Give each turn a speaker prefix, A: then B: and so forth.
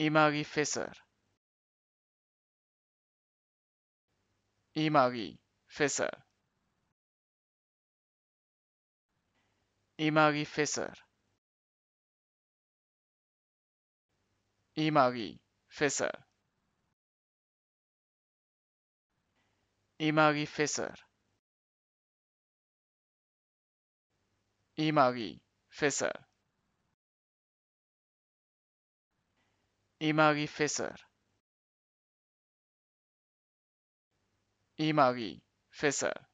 A: imagi fesar imagi fesar imagi fesar imagi fesar imagi fesar imagi fesar Imagi Fesser. Imagi Fesser.